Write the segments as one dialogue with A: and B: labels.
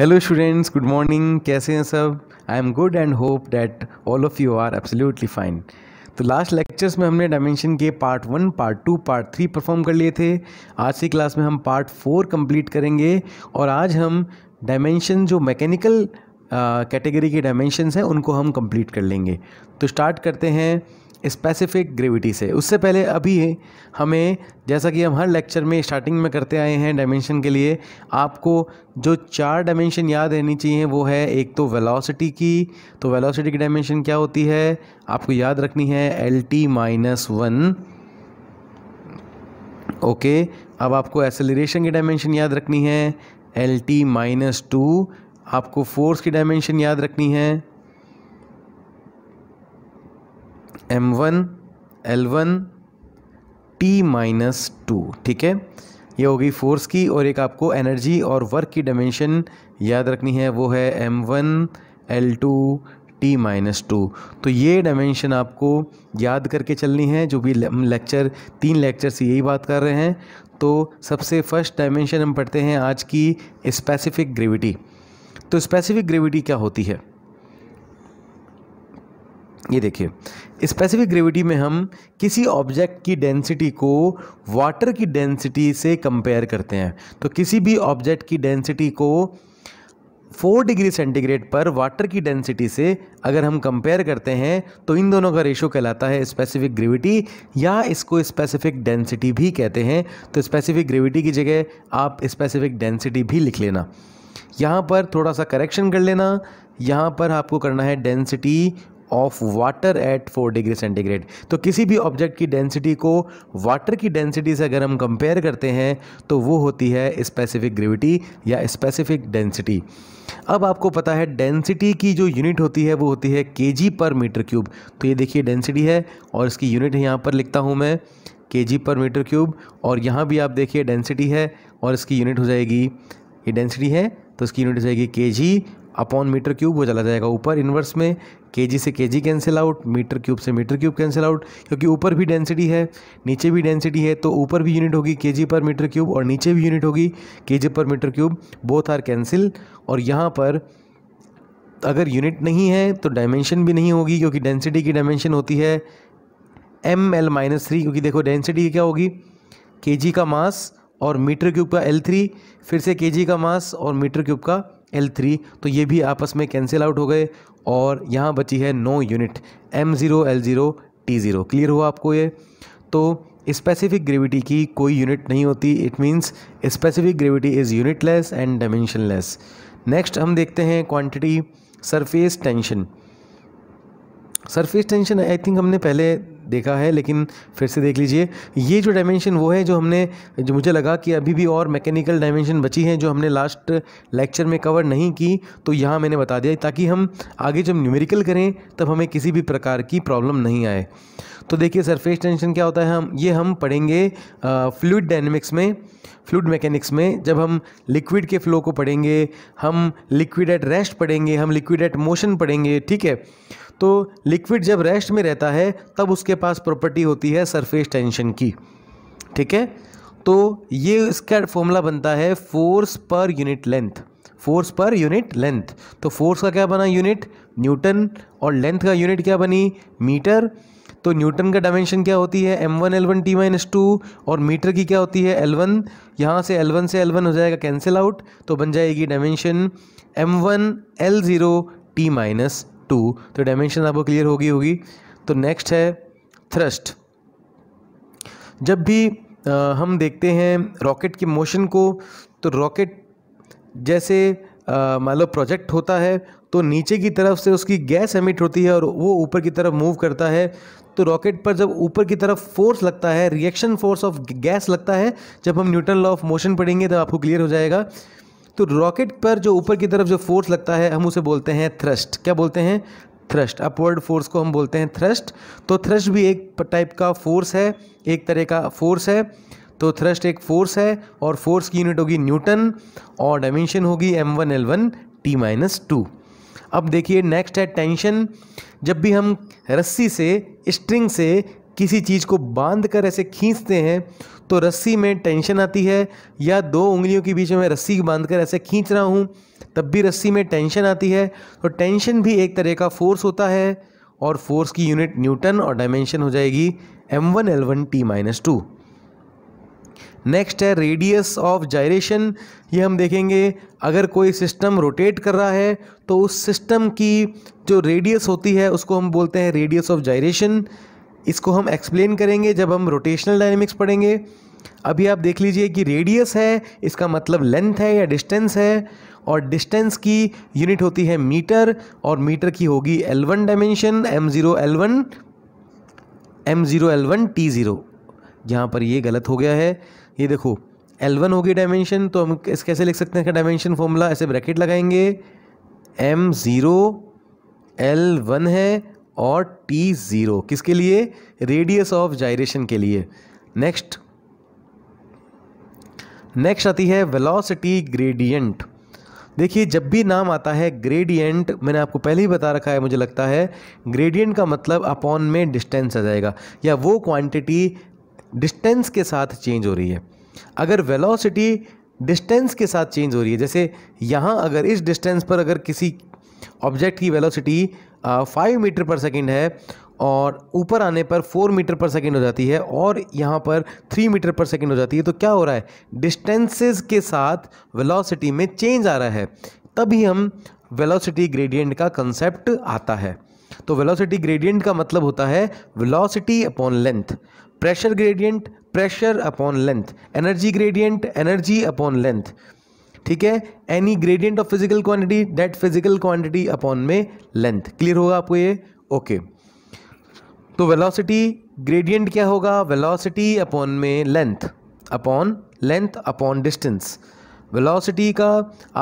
A: Hello students good morning कैसे हैं सब I am good and hope that all of you are absolutely fine तो last lectures में हमने डायमेंशन के part one part two part three perform कर लिए थे आज की क्लास में हम पार्ट फोर कंप्लीट करेंगे और आज हम डायमेंशन जो मैकेनिकल कैटेगरी uh, के डायमेंशन हैं उनको हम कंप्लीट कर लेंगे तो स्टार्ट करते हैं स्पेसिफिक ग्रेविटी से उससे पहले अभी हमें जैसा कि हम हर लेक्चर में स्टार्टिंग में करते आए हैं डायमेंशन के लिए आपको जो चार डायमेंशन याद रहनी चाहिए वो है एक तो वेलोसिटी की तो वेलोसिटी की डायमेंशन क्या होती है आपको याद रखनी है L T minus one okay अब आपको एसेलरेशन की डायमेंशन याद रखनी है एल टी माइनस टू आपको फोर्स की डायमेंशन याद रखनी है M one L one T minus two ठीक है ये होगी फोर्स की और एक आपको एनर्जी और वर्क की डायमेंशन याद रखनी है वो है M one L two T minus two तो ये डायमेंशन आपको याद करके चलनी है जो भी लेक्चर तीन लेक्चर से यही बात कर रहे हैं तो सबसे फर्स्ट डायमेंशन हम पढ़ते हैं आज की स्पेसिफिक ग्रेविटी तो स्पेसिफिक ग्रेविटी क्या होती है ये देखिए स्पेसिफिक ग्रेविटी में हम किसी ऑब्जेक्ट की डेंसिटी को वाटर की डेंसिटी से कंपेयर करते हैं तो किसी भी ऑब्जेक्ट की डेंसिटी को फोर डिग्री सेंटीग्रेड पर वाटर की डेंसिटी से अगर हम कंपेयर करते हैं तो इन दोनों का रेशो कहलाता है स्पेसिफिक ग्रेविटी या इसको स्पेसिफिक डेंसिटी भी कहते हैं तो स्पेसिफिक ग्रेविटी की जगह आप स्पेसिफिक डेंसिटी भी लिख लेना यहाँ पर थोड़ा सा करेक्शन कर लेना यहाँ पर आपको करना है density of water at four degree centigrade तो किसी भी ऑब्जेक्ट की डेंसिटी को वाटर की डेंसिटी से अगर हम कंपेयर करते हैं तो वो होती है स्पेसिफिक ग्रेविटी या स्पेसिफिक डेंसिटी अब आपको पता है डेंसिटी की जो यूनिट होती है वो होती है के पर मीटर क्यूब तो ये देखिए डेंसिटी है और इसकी यूनिट यहाँ पर लिखता हूँ मैं के पर मीटर क्यूब और यहाँ भी आप देखिए डेंसिटी है और इसकी यूनिट हो जाएगी ये डेंसिटी है तो इसकी यूनिट हो जाएगी के अपॉन मीटर क्यूब वो चला जाएगा ऊपर इन्वर्स में के से के कैंसिल आउट मीटर क्यूब से मीटर क्यूब कैंसिल आउट क्योंकि ऊपर भी डेंसिटी है नीचे भी डेंसिटी है तो ऊपर भी यूनिट होगी के पर मीटर क्यूब और नीचे भी यूनिट होगी के पर metre cube both are cancel और यहाँ पर अगर यूनिट नहीं है तो डायमेंशन भी नहीं होगी क्योंकि डेंसिटी की डायमेंशन होती है एम एल माइनस थ्री क्योंकि देखो डेंसिटी क्या होगी के का मास और मीटर क्यूब का एल थ्री फिर से के का मास और मीटर क्यूब का एल थ्री तो ये भी आपस में कैंसिल आउट हो गए और यहाँ बची है no unit M zero L zero T zero clear हुआ आपको ये तो स्पेसिफिक ग्रेविटी की कोई यूनिट नहीं होती it means specific gravity is unitless and dimensionless next हम देखते हैं quantity surface tension surface tension I think हमने पहले देखा है लेकिन फिर से देख लीजिए ये जो डायमेंशन वो है जो हमने जो मुझे लगा कि अभी भी और मैकेनिकल डायमेंशन बची हैं जो हमने लास्ट लेक्चर में कवर नहीं की तो यहाँ मैंने बता दिया ताकि हम आगे जब न्यूमेरिकल करें तब हमें किसी भी प्रकार की प्रॉब्लम नहीं आए तो देखिए सरफेस टेंशन क्या होता है हम ये हम पढ़ेंगे फ्लूड डायनेमिक्स में फ्लूड मैकेनिक्स में जब हम लिक्विड के फ्लो को पढ़ेंगे हम लिक्विड एट रेस्ट पढ़ेंगे हम लिक्विड एट मोशन पढ़ेंगे ठीक है तो लिक्विड जब रेस्ट में रहता है तब उसके पास प्रॉपर्टी होती है सरफेस टेंशन की ठीक है तो ये इसका फॉर्मूला बनता है फोर्स पर यूनिट लेंथ फोर्स पर यूनिट लेंथ तो फोर्स का क्या बना यूनिट न्यूटन और लेंथ का यूनिट क्या बनी मीटर तो न्यूटन का डायमेंशन क्या होती है M one L one T minus two और मीटर की क्या होती है एल वन यहाँ से एल वन से एल वन हो जाएगा कैंसिल आउट तो बन जाएगी dimension M one L zero T minus two तो डायमेंशन आपको क्लियर होगी होगी तो नेक्स्ट है थ्रस्ट जब भी आ, हम देखते हैं रॉकेट के मोशन को तो रॉकेट जैसे मान लो प्रोजेक्ट होता है तो नीचे की तरफ से उसकी गैस एमिट होती है और वो ऊपर की तरफ मूव करता है तो रॉकेट पर जब ऊपर की तरफ फोर्स लगता है रिएक्शन फोर्स ऑफ गैस लगता है जब हम न्यूटन लॉ ऑफ मोशन पढ़ेंगे तो आपको क्लियर हो जाएगा तो रॉकेट पर जो ऊपर की तरफ जो फोर्स लगता है हम उसे बोलते हैं थ्रस्ट क्या बोलते हैं थ्रस्ट अपवर्ड फोर्स को हम बोलते हैं थ्रस्ट तो थ्रस्ट भी एक टाइप का फोर्स है एक तरह का फोर्स है तो थ्रस्ट एक फोर्स है और फोर्स की यूनिट होगी न्यूटन और डायमेंशन होगी M one L one T minus two अब देखिए नेक्स्ट है टेंशन जब भी हम रस्सी से स्ट्रिंग से किसी चीज़ को बांध कर ऐसे खींचते हैं तो रस्सी में टेंशन आती है या दो उंगलियों के बीच में रस्सी बांध कर ऐसे खींच रहा हूँ तब भी रस्सी में टेंशन आती है तो टेंशन भी एक तरह का फोर्स होता है और फोर्स की यूनिट न्यूटन और डायमेंशन हो जाएगी M one L one T minus two next है रेडियस ऑफ जायरेशन ये हम देखेंगे अगर कोई सिस्टम रोटेट कर रहा है तो उस सिस्टम की जो रेडियस होती है उसको हम बोलते हैं रेडियस ऑफ जायरेशन इसको हम एक्सप्लेन करेंगे जब हम रोटेशनल डायनेमिक्स पढ़ेंगे अभी आप देख लीजिए कि रेडियस है इसका मतलब लेंथ है या डिस्टेंस है और डिस्टेंस की यूनिट होती है मीटर और मीटर की होगी L one dimension M zero L one M zero L one T zero यहाँ पर ये गलत हो गया है ये देखो एल वन होगी डायमेंशन तो हम इस कैसे लिख सकते हैं इसका डायमेंशन फॉर्मूला ऐसे ब्रैकेट लगाएंगे एम ज़ीरो एल वन है और टी ज़ीरो किसके लिए रेडियस ऑफ जायरेशन के लिए नेक्स्ट नेक्स्ट आती है वेलोसिटी ग्रेडियंट देखिए जब भी नाम आता है ग्रेडियंट मैंने आपको पहले ही बता रखा है मुझे लगता है ग्रेडियंट का मतलब अपॉन में डिस्टेंस आ जाएगा या वो क्वांटिटी डिस्टेंस के साथ चेंज हो रही है अगर वेलोसिटी डिस्टेंस के साथ चेंज हो रही है जैसे यहाँ अगर इस डिस्टेंस पर अगर किसी ऑब्जेक्ट की वेलोसिटी फाइव मीटर पर सेकेंड है और ऊपर आने पर फोर मीटर पर सेकेंड हो जाती है और यहाँ पर थ्री मीटर पर सेकेंड हो जाती है तो क्या हो रहा है डिस्टेंसेज के साथ वेलोसिटी में चेंज आ रहा है तभी हम वेलोसिटी ग्रेडियंट का कंसेप्ट आता है तो वेलोसिटी ग्रेडियंट का मतलब होता है velocity upon length pressure gradient pressure upon length energy gradient energy upon length ठीक है any gradient of physical quantity that physical quantity upon में लेंथ क्लियर होगा आपको ये ओके तो वेलोसिटी ग्रेडियंट क्या होगा वेलोसिटी अपॉन में length upon length upon distance velocity का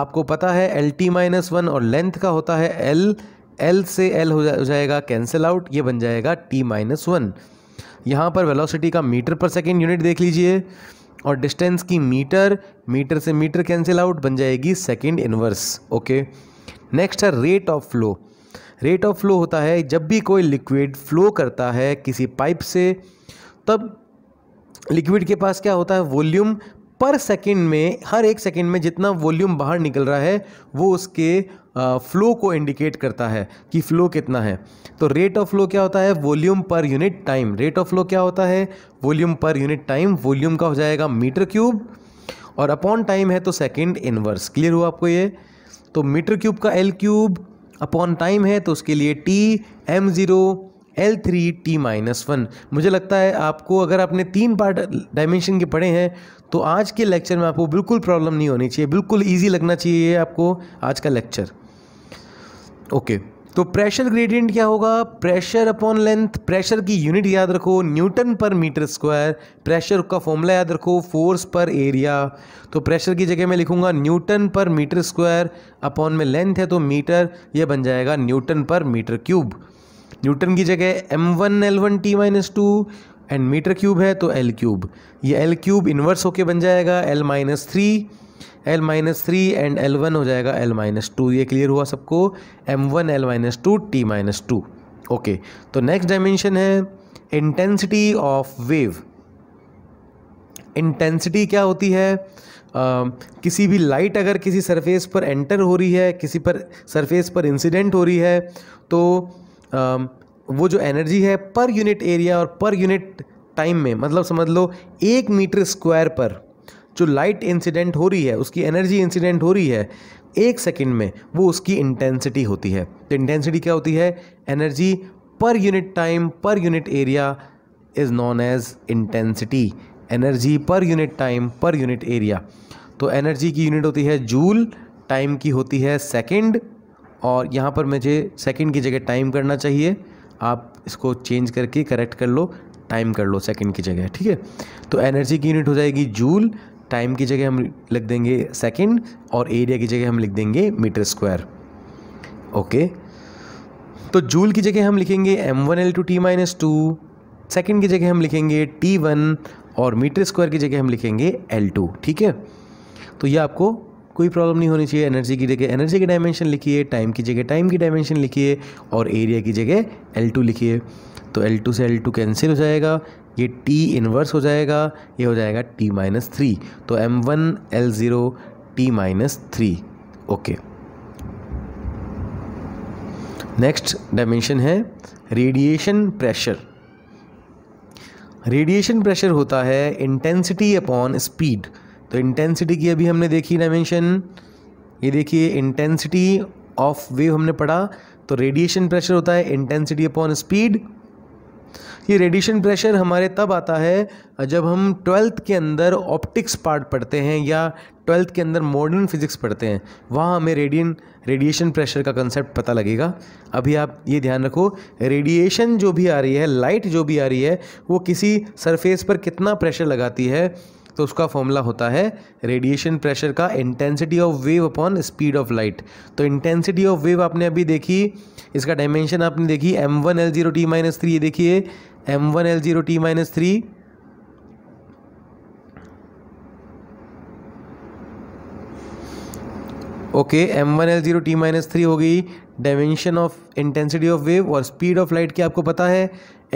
A: आपको पता है एल टी माइनस वन और लेंथ का होता है एल एल से एल हो, जा, हो जाएगा कैंसिल आउट ये बन जाएगा टी माइनस वन यहाँ पर वेलोसिटी का मीटर पर सेकेंड यूनिट देख लीजिए और डिस्टेंस की मीटर मीटर से मीटर कैंसिल आउट बन जाएगी सेकेंड इनवर्स ओके नेक्स्ट है rate of flow rate of flow होता है जब भी कोई लिक्विड फ्लो करता है किसी पाइप से तब लिक्विड के पास क्या होता है वॉल्यूम पर सेकंड में हर एक सेकंड में जितना वॉल्यूम बाहर निकल रहा है वो उसके फ्लो को इंडिकेट करता है कि फ़्लो कितना है तो रेट ऑफ फ्लो क्या होता है वॉल्यूम पर unit time rate of flow क्या होता है वॉल्यूम पर यूनिट टाइम वॉल्यूम का हो जाएगा मीटर क्यूब और अपॉन टाइम है तो सेकेंड इनवर्स क्लियर हुआ आपको ये तो मीटर क्यूब का एल क्यूब अपॉन टाइम है तो उसके लिए T M zero L three T minus one मुझे लगता है आपको अगर आपने तीन पार्ट डायमेंशन के पढ़े हैं तो आज के लेक्चर में आपको बिल्कुल प्रॉब्लम नहीं होनी चाहिए बिल्कुल ईजी लगना चाहिए आपको आज का लेक्चर ओके तो प्रेशर ग्रेडियंट क्या होगा प्रेशर अपॉन लेंथ प्रेशर की यूनिट याद रखो न्यूटन पर मीटर स्क्वायर प्रेशर का फॉर्मूला याद रखो फोर्स पर एरिया तो प्रेशर की जगह मैं लिखूंगा न्यूटन पर मीटर स्क्वायर अपॉन में लेंथ है तो मीटर ये बन जाएगा न्यूटन पर मीटर क्यूब न्यूटन की जगह M one L one T minus two and metre cube है तो एल क्यूब ये एल क्यूब इन्वर्स होके बन जाएगा L minus three L minus three and L one हो जाएगा एल माइनस टू ये क्लियर हुआ सबको M one L minus two T minus two okay तो नेक्स्ट डायमेंशन है इंटेंसिटी ऑफ वेव इंटेंसिटी क्या होती है Uh, किसी भी लाइट अगर किसी सरफेस पर एंटर हो रही है किसी पर सरफेस पर इंसिडेंट हो रही है तो uh, वो जो एनर्जी है पर यूनिट एरिया और पर यूनिट टाइम में मतलब समझ लो एक मीटर स्क्वायर पर जो लाइट इंसिडेंट हो रही है उसकी एनर्जी इंसिडेंट हो रही है एक सेकेंड में वो उसकी इंटेंसिटी होती है तो इंटेंसिटी क्या होती है एनर्जी पर यूनिट टाइम पर unit area is known as intensity energy पर यूनिट टाइम पर यूनिट एरिया तो एनर्जी की यूनिट होती है जूल टाइम की होती है सेकेंड और यहाँ पर मुझे सेकेंड की जगह टाइम करना चाहिए आप इसको चेंज करके करेक्ट कर लो टाइम कर लो सेकेंड की जगह ठीक है तो एनर्जी की यूनिट हो जाएगी जूल टाइम की जगह हम लिख देंगे सेकेंड और एरिया की जगह हम लिख देंगे मीटर स्क्वायर ओके तो जूल की जगह हम लिखेंगे M one L two T minus two second की जगह हम लिखेंगे टी वन और मीटर स्क्वायर की जगह हम लिखेंगे एल टू ठीक है तो ये आपको कोई प्रॉब्लम नहीं होनी चाहिए एनर्जी की जगह एनर्जी की डायमेंशन लिखिए टाइम की जगह टाइम की डायमेंशन लिखिए और एरिया की जगह एल टू लिखिए तो एल टू से एल टू कैंसिल हो जाएगा ये टी इन्वर्स हो जाएगा ये हो जाएगा टी माइनस थ्री तो M one L zero T minus three okay next dimension है रेडिएशन प्रेशर रेडिएशन प्रेशर होता है इंटेंसिटी अपॉन स्पीड तो इंटेंसिटी की अभी हमने देखी डायमेंशन ये देखिए इंटेंसिटी ऑफ वेव हमने पढ़ा तो रेडिएशन प्रेशर होता है इंटेंसिटी अपॉन स्पीड ये रेडिएशन प्रेशर हमारे तब आता है जब हम ट्वेल्थ के अंदर ऑप्टिक्स पार्ट पढ़ते हैं या ट्वेल्थ के अंदर मॉडर्न फिजिक्स पढ़ते हैं वहाँ हमें रेडियन रेडिएशन प्रेशर का कंसेप्ट पता लगेगा अभी आप ये ध्यान रखो रेडिएशन जो भी आ रही है लाइट जो भी आ रही है वो किसी सरफेस पर कितना प्रेशर लगाती है तो उसका फॉर्मूला होता है रेडिएशन प्रेशर का intensity of wave upon speed of light तो इंटेंसिटी ऑफ वेव आपने अभी देखी इसका डायमेंशन आपने देखी M one L zero T minus three ये देखिए M one L zero T minus three okay M one L zero T minus three गई dimension of intensity of wave और स्पीड ऑफ लाइट की आपको पता है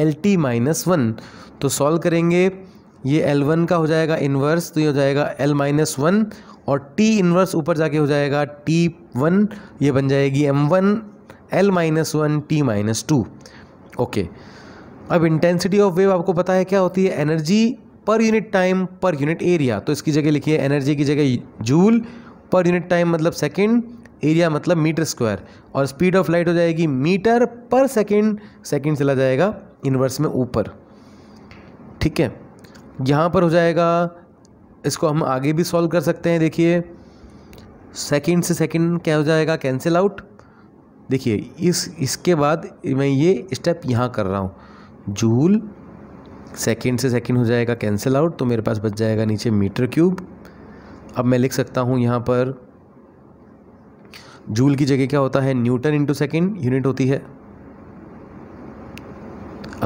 A: एल टी माइनस वन तो solve करेंगे ये एल वन का हो जाएगा इन्वर्स तो ये हो जाएगा एल माइनस वन और टी इन्वर्स ऊपर जाके हो जाएगा टी वन ये बन जाएगी M one L minus one T minus two okay अब इंटेंसिटी ऑफ वेव आपको पता है क्या होती है एनर्जी पर यूनिट टाइम पर यूनिट एरिया तो इसकी जगह लिखिए एनर्जी की जगह जूल पर यूनिट टाइम मतलब सेकेंड एरिया मतलब मीटर स्क्वायर और स्पीड ऑफ लाइट हो जाएगी मीटर पर सेकेंड सेकेंड चला जाएगा इन्वर्स में ऊपर ठीक है यहाँ पर हो जाएगा इसको हम आगे भी सॉल्व कर सकते हैं देखिए सेकंड से सेकंड क्या हो जाएगा कैंसिल आउट देखिए इस इसके बाद मैं ये स्टेप यहाँ कर रहा हूँ जूल सेकंड से सेकंड हो जाएगा कैंसिल आउट तो मेरे पास बच जाएगा नीचे मीटर क्यूब अब मैं लिख सकता हूँ यहाँ पर जूल की जगह क्या होता है न्यूटन इंटू सेकेंड यूनिट होती है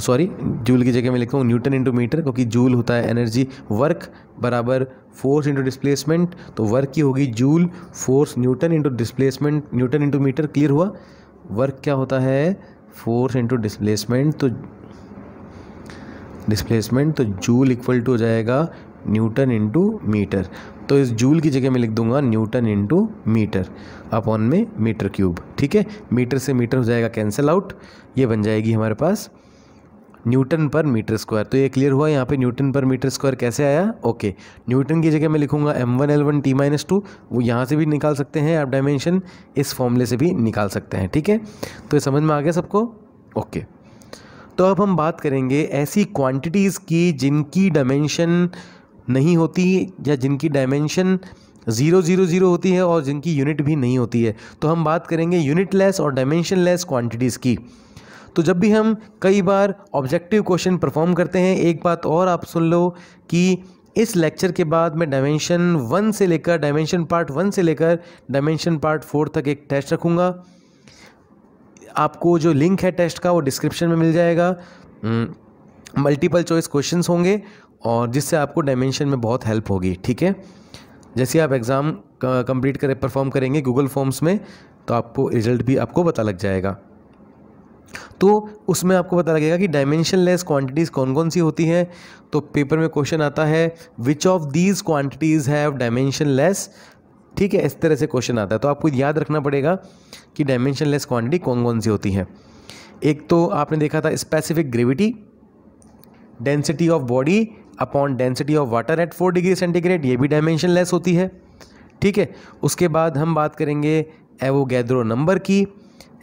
A: सॉरी uh, जूल की जगह मैं लिखता हूँ न्यूटन इंटू मीटर क्योंकि जूल होता है एनर्जी वर्क बराबर फोर्स इंटू डिस्प्लेसमेंट तो वर्क की होगी joule force newton into displacement newton into metre clear हुआ वर्क क्या होता है फोर्स इंटू डिस्प्लेसमेंट तो डिस्प्लेसमेंट तो जूल इक्वल टू हो जाएगा न्यूटन इंटू मीटर तो इस जूल की जगह मैं लिख दूंगा न्यूटन इंटू मीटर अपॉन में मीटर क्यूब ठीक है मीटर से मीटर हो जाएगा कैंसिल आउट ये बन जाएगी हमारे पास न्यूटन पर मीटर स्क्वायर तो ये क्लियर हुआ यहाँ पे न्यूटन पर मीटर स्क्वायर कैसे आया ओके न्यूटन की जगह मैं लिखूंगा M one L one T minus two वो यहाँ से भी निकाल सकते हैं आप डायमेंशन इस फॉर्मूले से भी निकाल सकते हैं ठीक है तो ये समझ में आ गया सबको ओके तो अब हम बात करेंगे ऐसी क्वांटिटीज़ की जिनकी डायमेंशन नहीं होती या जिनकी डायमेंशन ज़ीरो ज़ीरो ज़ीरो होती है और जिनकी यूनिट भी नहीं होती है तो हम बात करेंगे यूनिट लेस और डायमेंशन लेस क्वान्टिटीज़ की तो जब भी हम कई बार ऑब्जेक्टिव क्वेश्चन परफॉर्म करते हैं एक बात और आप सुन लो कि इस लेक्चर के बाद मैं डायमेंशन वन से लेकर डायमेंशन पार्ट वन से लेकर डायमेंशन पार्ट फोर तक एक टेस्ट रखूँगा आपको जो लिंक है टेस्ट का वो डिस्क्रिप्शन में मिल जाएगा मल्टीपल चॉइस क्वेश्चन होंगे और जिससे आपको डायमेंशन में बहुत हेल्प होगी ठीक है जैसे आप एग्ज़ाम कंप्लीट करें परफॉर्म करेंगे गूगल फॉर्म्स में तो आपको रिजल्ट भी आपको पता लग जाएगा तो उसमें आपको पता लगेगा कि डायमेंशन लेस क्वान्टिटीज़ कौन कौन सी होती हैं तो पेपर में क्वेश्चन आता है which of these quantities have dimension less ठीक है इस तरह से क्वेश्चन आता है तो आपको याद रखना पड़ेगा कि डायमेंशन लेस क्वान्टिटी कौन कौन सी होती है एक तो आपने देखा था specific gravity density of body upon density of water at four degree centigrade ये भी डायमेंशन लेस होती है ठीक है उसके बाद हम बात करेंगे एवोगैद्रो नंबर की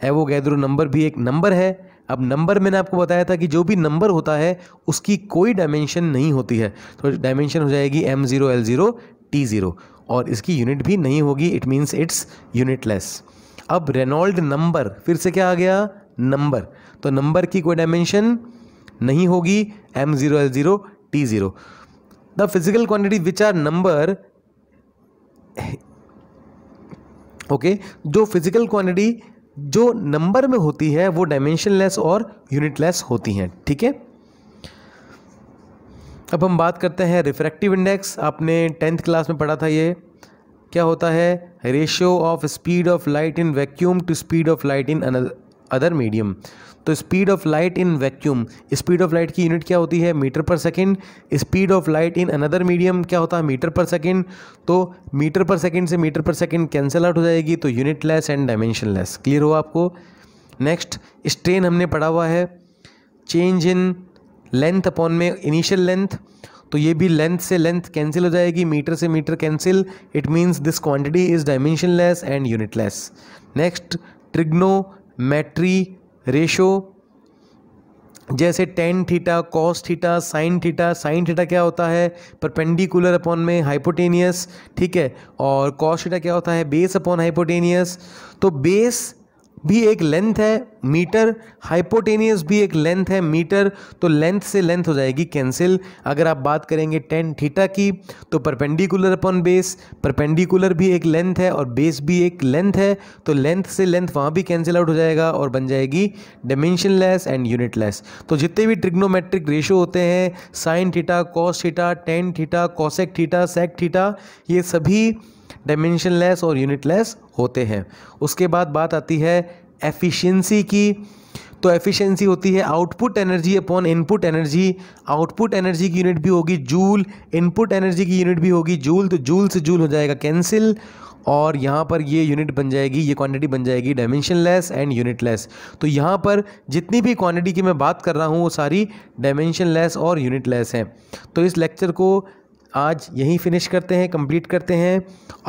A: एवोगैद्रो नंबर भी एक नंबर है अब नंबर मैंने आपको बताया था कि जो भी नंबर होता है उसकी कोई डायमेंशन नहीं होती है तो डायमेंशन हो जाएगी M zero L zero T zero और इसकी यूनिट भी नहीं होगी इट मीन्स इट्स यूनिटलेस अब रेनॉल्ड नंबर फिर से क्या आ गया नंबर तो नंबर की कोई डायमेंशन नहीं होगी M zero L zero T zero the physical quantity which are number okay जो फिजिकल क्वांटिटी जो नंबर में होती है वो लेस और यूनिट लेस होती हैं ठीक है थीके? अब हम बात करते हैं रिफ्रैक्टिव इंडेक्स आपने टेंथ क्लास में पढ़ा था ये क्या होता है ratio of speed of light in vacuum to speed of light in other medium तो speed of light in vacuum speed of light की यूनिट क्या होती है मीटर पर second speed of light in another medium क्या होता है metre पर सेकेंड तो मीटर पर सेकेंड से मीटर पर सेकेंड कैंसिल आउट हो जाएगी तो less and dimension less clear हो आपको नेक्स्ट स्ट्रेन हमने पढ़ा हुआ है चेंज इन लेंथ अपॉन में इनिशियल लेंथ तो ये भी लेंथ से लेंथ कैंसिल हो जाएगी मीटर से metre cancel it means this quantity is dimension less and less next trigonometry ratio जैसे tan theta cos theta sine theta sine theta क्या होता है परपेंडिकुलर अपॉन में हाइपोटेनियस ठीक है और कॉस थीटा क्या होता है बेस अपॉन हाइपोटेनियस तो बेस भी एक लेंथ है मीटर हाइपोटेनियस भी एक लेंथ है मीटर तो लेंथ से लेंथ हो जाएगी कैंसिल अगर आप बात करेंगे टेन थीटा की तो परपेंडिकुलर अपॉन बेस परपेंडिकुलर भी एक लेंथ है और बेस भी एक लेंथ है तो लेंथ से लेंथ वहाँ भी कैंसिल आउट हो जाएगा और बन जाएगी dimension less and unit less तो जितने भी ट्रिग्नोमेट्रिक रेशो होते हैं sine theta cos theta tan theta cosec theta sec theta ये सभी डायमेंशनलेस और यूनिटलेस होते हैं उसके बाद बात आती है एफिशिएंसी की तो एफिशिएंसी होती है output energy upon input energy output energy की यूनिट भी होगी जूल इनपुट एनर्जी की यूनिट भी होगी जूल तो जूल से जूल हो जाएगा कैंसिल और यहाँ पर ये यूनिट बन जाएगी ये क्वांटिटी बन जाएगी डायमेंशनलेस एंड यूनिटलेस तो यहाँ पर जितनी भी क्वांटिटी की मैं बात कर रहा हूँ वो सारी डायमेंशनलेस और यूनिटलेस हैं तो इस लेक्चर को आज यहीं फिनिश करते हैं कंप्लीट करते हैं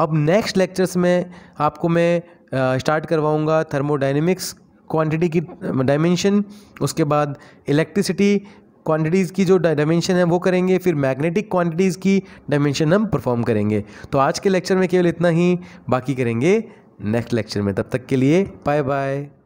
A: अब नेक्स्ट लेक्चर्स में आपको मैं स्टार्ट करवाऊँगा थर्मोडाइनमिक्स क्वांटिटी की डायमेंशन उसके बाद इलेक्ट्रिसिटी क्वांटिटीज़ की जो डायमेंशन है वो करेंगे फिर मैग्नेटिक क्वांटिटीज़ की डायमेंशन हम परफॉर्म करेंगे तो आज के लेक्चर में केवल इतना ही बाकी करेंगे नेक्स्ट लेक्चर में तब तक के लिए बाय बाय